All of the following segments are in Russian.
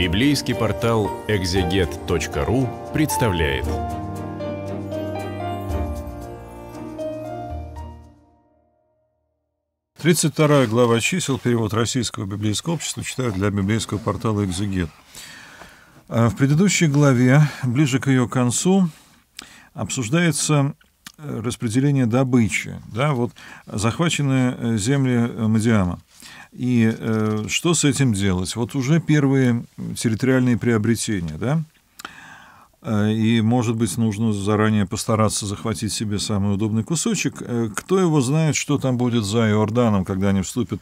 Библейский портал экзегет.ру представляет. Тридцать вторая глава чисел, перевод российского библейского общества, читают для библейского портала «Экзегет». А в предыдущей главе, ближе к ее концу, обсуждается распределение добычи, да, вот захваченные э, земли э, Мадиама. И э, что с этим делать? Вот уже первые территориальные приобретения, да, э, и, может быть, нужно заранее постараться захватить себе самый удобный кусочек. Кто его знает, что там будет за Иорданом, когда они вступят,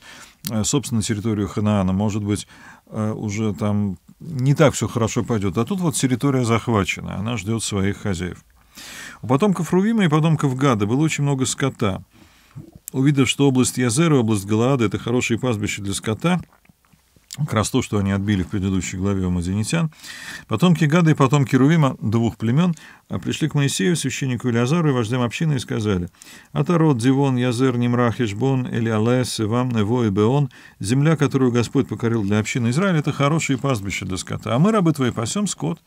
собственно, на территорию Ханаана. Может быть, уже там не так все хорошо пойдет. А тут вот территория захвачена, она ждет своих хозяев. У потомков Рувима и потомков Гада было очень много скота. Увидев, что область Язера область Галаада — это хорошие пастбища для скота, как раз то, что они отбили в предыдущей главе у маденитян, потомки Гада и потомки Рувима, двух племен, а пришли к Моисею, священнику Илиазару и вождям общины и сказали, «Атарот, Дивон, Язер, Нимрах, Ишбон, Элиалес, Ивам, Нево и Беон, земля, которую Господь покорил для общины Израиля, это хорошие пастбища для скота, а мы, рабы твои, пасем скот».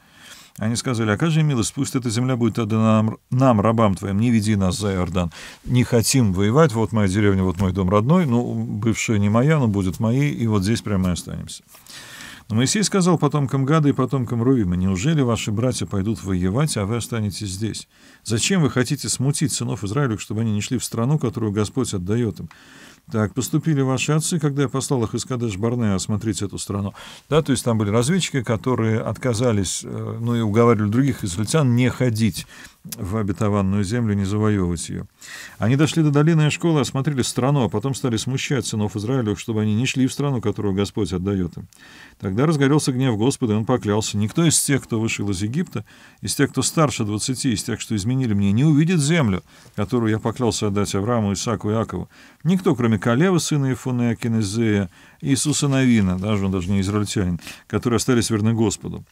Они сказали, окажи «А милость, пусть эта земля будет отдана нам, нам, рабам твоим, не веди нас за Иордан. Не хотим воевать, вот моя деревня, вот мой дом родной, ну, бывшая не моя, но будет моей, и вот здесь прямо и останемся. Но Моисей сказал потомкам Гада и потомкам Рувима, «Неужели ваши братья пойдут воевать, а вы останетесь здесь? Зачем вы хотите смутить сынов Израилю, чтобы они не шли в страну, которую Господь отдает им? Так, поступили ваши отцы, когда я послал их из Кадеш-Барне осмотреть эту страну. Да, то есть там были разведчики, которые отказались, э, ну и уговаривали других израильтян не ходить в обетованную землю, не завоевывать ее. Они дошли до долины и школы, осмотрели страну, а потом стали смущать сынов Израилев, чтобы они не шли в страну, которую Господь отдает им. Тогда разгорелся гнев Господа, и он поклялся. Никто из тех, кто вышел из Египта, из тех, кто старше двадцати, из тех, что изменили мне, не увидит землю, которую я поклялся отдать Аврааму, Исаку и Акову. Никто, кроме Калева, сына Ифуна и Акинезея, Иисуса Новина, даже он даже не израильтянин, которые остались верны Господу.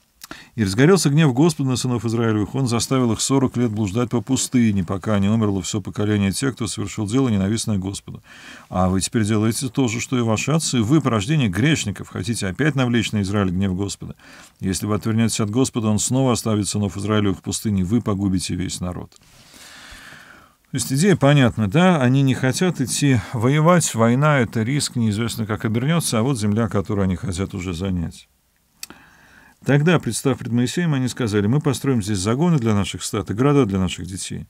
И разгорелся гнев Господа на сынов Израилевых, он заставил их сорок лет блуждать по пустыне, пока не умерло все поколение тех, кто совершил дело, ненавистное Господу. А вы теперь делаете то же, что и ваши отцы. Вы, порождение грешников, хотите опять навлечь на Израиль гнев Господа. Если вы отвернетесь от Господа, он снова оставит сынов Израилевых в пустыне, вы погубите весь народ». То есть идея понятна, да, они не хотят идти воевать, война — это риск, неизвестно, как обернется, а вот земля, которую они хотят уже занять. Тогда, представ пред Моисеем, они сказали, мы построим здесь загоны для наших стат и города для наших детей.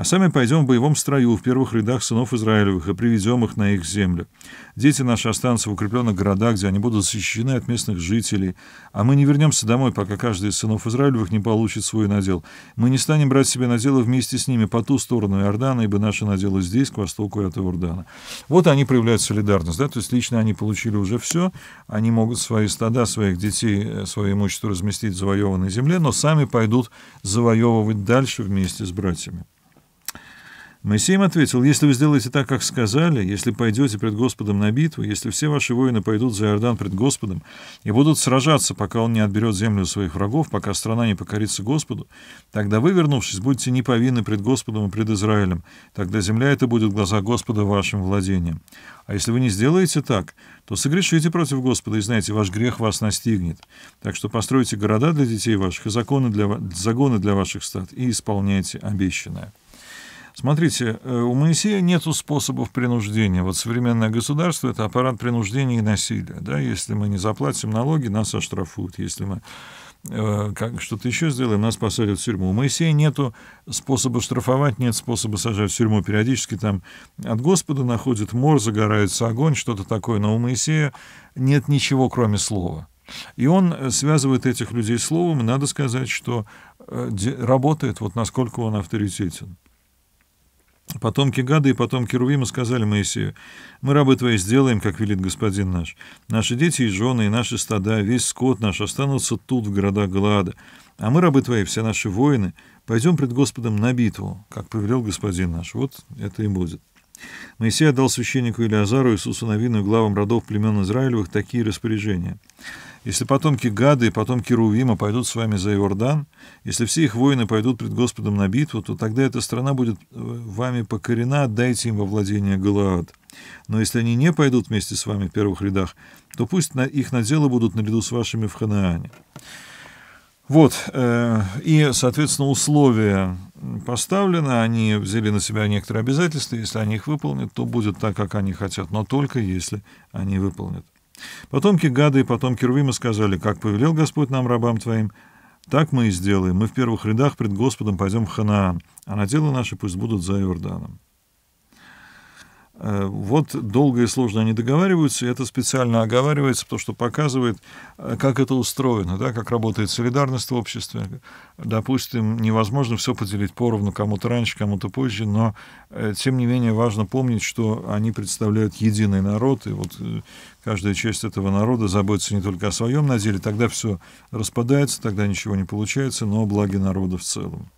А сами пойдем в боевом строю в первых рядах сынов Израилевых и приведем их на их землю. Дети наши останутся в укрепленных городах, где они будут защищены от местных жителей. А мы не вернемся домой, пока каждый из сынов Израилевых не получит свой надел. Мы не станем брать себе наделы вместе с ними по ту сторону Иордана, ибо наши наделы здесь, к востоку от Иордана. Вот они проявляют солидарность. Да? То есть лично они получили уже все. Они могут свои стада, своих детей, э, свое имущество разместить в завоеванной земле, но сами пойдут завоевывать дальше вместе с братьями. Моисей им ответил, «Если вы сделаете так, как сказали, если пойдете пред Господом на битву, если все ваши воины пойдут за Иордан пред Господом и будут сражаться, пока он не отберет землю своих врагов, пока страна не покорится Господу, тогда вы, вернувшись, будете неповинны пред Господом и пред Израилем, тогда земля эта будет в глаза Господа вашим владением. А если вы не сделаете так, то согрешите против Господа, и знаете, ваш грех вас настигнет. Так что постройте города для детей ваших и законы для, законы для ваших стад, и исполняйте обещанное». Смотрите, э, у Моисея нет способов принуждения. Вот современное государство — это аппарат принуждения и насилия. Да? Если мы не заплатим налоги, нас оштрафуют. Если мы э, как, что-то еще сделаем, нас посадят в тюрьму. У Моисея нету способа штрафовать, нет способа сажать в тюрьму. Периодически там от Господа находит мор, загорается огонь, что-то такое. Но у Моисея нет ничего, кроме слова. И он э, связывает этих людей словом, и надо сказать, что работает вот насколько он авторитетен. Потомки гады и потомки Рувима сказали Моисею, «Мы, рабы твои, сделаем, как велит господин наш. Наши дети и жены, и наши стада, весь скот наш останутся тут, в городах Галаада. А мы, рабы твои, все наши воины, пойдем пред Господом на битву, как повелел господин наш». Вот это и будет. Моисей отдал священнику Илиазару, Иисусу Новину и главам родов племен Израилевых такие распоряжения – если потомки Гады и потомки Рувима пойдут с вами за Иордан, если все их воины пойдут пред Господом на битву, то тогда эта страна будет э, вами покорена, отдайте им во владение Галаад. Но если они не пойдут вместе с вами в первых рядах, то пусть на их наделы будут наряду с вашими в Ханаане». Вот, э, и, соответственно, условия поставлены, они взяли на себя некоторые обязательства, если они их выполнят, то будет так, как они хотят, но только если они выполнят. Потомки гады и потомки Рувима сказали, как повелел Господь нам, рабам твоим, так мы и сделаем. Мы в первых рядах пред Господом пойдем в Ханаан, а на дело наши пусть будут за Иорданом. Э, вот долго и сложно они договариваются, и это специально оговаривается, потому что показывает, э, как это устроено, да, как работает солидарность в обществе. Допустим, невозможно все поделить поровну кому-то раньше, кому-то позже, но э, тем не менее важно помнить, что они представляют единый народ, и вот каждая часть этого народа заботится не только о своем наделе, тогда все распадается, тогда ничего не получается, но благи народа в целом.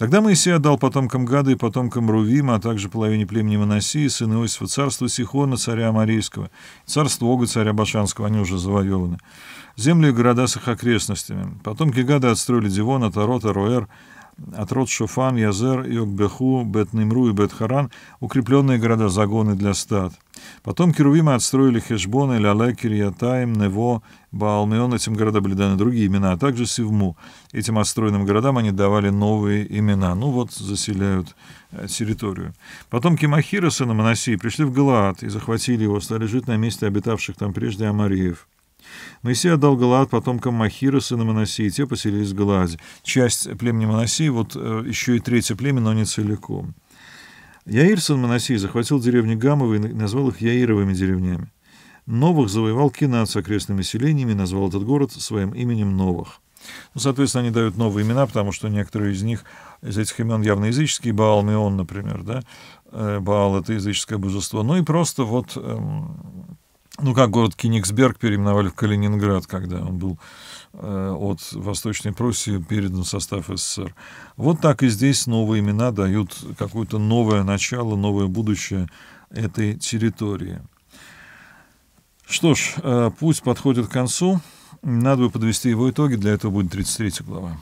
Тогда Моисей отдал потомкам Гады и потомкам Рувима, а также половине племени Моносии, сына Иосифа, царство Сихона, царя Амарийского, царство Ога, царя Башанского, они уже завоеваны, земли и города с их окрестностями. Потомки Гады отстроили Дивона, Тарота, Руэр, Атрот, Шуфан, Язер, Йокбеху, Бет-Нимру и Бет-Харан – укрепленные города, загоны для стад. Потом керувимы отстроили Хешбон, Эляле, Кирьятаем, Нево, Баалмеон. Этим городам были даны другие имена, а также Сивму. Этим отстроенным городам они давали новые имена. Ну вот, заселяют э, территорию. Потом Кимахира, сына Моносии, пришли в Галаад и захватили его, стали жить на месте обитавших там прежде Амариев. Моисей отдал Галаад потомкам Махира, сына Моносии, и те поселились в Галааде. Часть племени Моносии, вот э, еще и третье племя, но не целиком. Яир, сын Моносии, захватил деревни Гамовы и назвал их Яировыми деревнями. Новых завоевал Кинат с окрестными селениями назвал этот город своим именем Новых. Ну, соответственно, они дают новые имена, потому что некоторые из них, из этих имен явно языческие, Баал Мион, например, да, э, Баал — это языческое божество, ну и просто вот эм, ну как город Кенигсберг переименовали в Калининград, когда он был э, от Восточной Пруссии передан в состав СССР. Вот так и здесь новые имена дают какое-то новое начало, новое будущее этой территории. Что ж, э, путь подходит к концу. Надо бы подвести его итоги, для этого будет 33 глава.